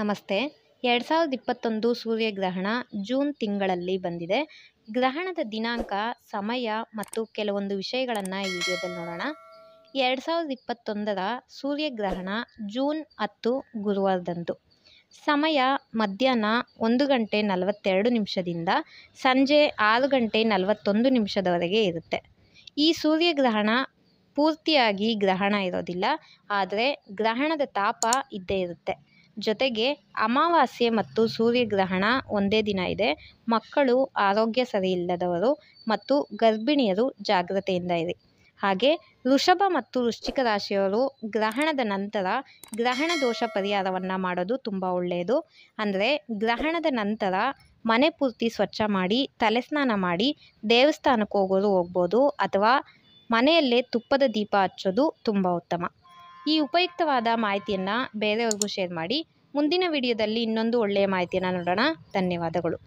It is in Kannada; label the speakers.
Speaker 1: ನಮಸ್ತೆ ಎರಡು ಸಾವಿರದ ಇಪ್ಪತ್ತೊಂದು ಸೂರ್ಯಗ್ರಹಣ ಜೂನ್ ತಿಂಗಳಲ್ಲಿ ಬಂದಿದೆ ಗ್ರಹಣದ ದಿನಾಂಕ ಸಮಯ ಮತ್ತು ಕೆಲವೊಂದು ವಿಷಯಗಳನ್ನು ಈ ವಿಡಿಯೋದಲ್ಲಿ ನೋಡೋಣ ಎರಡು ಸಾವಿರದ ಇಪ್ಪತ್ತೊಂದರ ಸೂರ್ಯಗ್ರಹಣ ಜೂನ್ ಹತ್ತು ಗುರುವಾರದಂದು ಸಮಯ ಮಧ್ಯಾಹ್ನ ಒಂದು ಗಂಟೆ ನಲವತ್ತೆರಡು ನಿಮಿಷದಿಂದ ಸಂಜೆ ಆರು ಗಂಟೆ ನಲವತ್ತೊಂದು ನಿಮಿಷದವರೆಗೆ ಇರುತ್ತೆ ಈ ಸೂರ್ಯಗ್ರಹಣ ಪೂರ್ತಿಯಾಗಿ ಗ್ರಹಣ ಇರೋದಿಲ್ಲ ಆದರೆ ಗ್ರಹಣದ ತಾಪ ಇದ್ದೇ ಇರುತ್ತೆ ಜೊತೆಗೆ ಅಮಾವಾಸ್ಯೆ ಮತ್ತು ಸೂರ್ಯಗ್ರಹಣ ಒಂದೇ ದಿನ ಇದೆ ಮಕ್ಕಳು ಆರೋಗ್ಯ ಸರಿಯಿಲ್ಲದವರು ಮತ್ತು ಗರ್ಭಿಣಿಯರು ಜಾಗ್ರತೆಯಿಂದ ಇರಿ ಹಾಗೆ ವೃಷಭ ಮತ್ತು ವೃಶ್ಚಿಕ ರಾಶಿಯವರು ಗ್ರಹಣದ ನಂತರ ಗ್ರಹಣ ದೋಷ ಪರಿಹಾರವನ್ನು ಮಾಡೋದು ತುಂಬ ಒಳ್ಳೆಯದು ಅಂದರೆ ಗ್ರಹಣದ ನಂತರ ಮನೆ ಪೂರ್ತಿ ಸ್ವಚ್ಛ ಮಾಡಿ ತಲೆ ಸ್ನಾನ ಮಾಡಿ ದೇವಸ್ಥಾನಕ್ಕೆ ಹೋಗೋರು ಹೋಗ್ಬೋದು ಅಥವಾ ಮನೆಯಲ್ಲೇ ತುಪ್ಪದ ದೀಪ ಹಚ್ಚೋದು ತುಂಬ ಉತ್ತಮ ಈ ಉಪಯುಕ್ತವಾದ ಮಾಹಿತಿಯನ್ನು ಬೇರೆಯವ್ರಿಗೂ ಶೇರ್ ಮಾಡಿ ಮುಂದಿನ ವಿಡಿಯೋದಲ್ಲಿ ಇನ್ನೊಂದು ಒಳ್ಳೆಯ ಮಾಹಿತಿಯನ್ನು ನೋಡೋಣ ಧನ್ಯವಾದಗಳು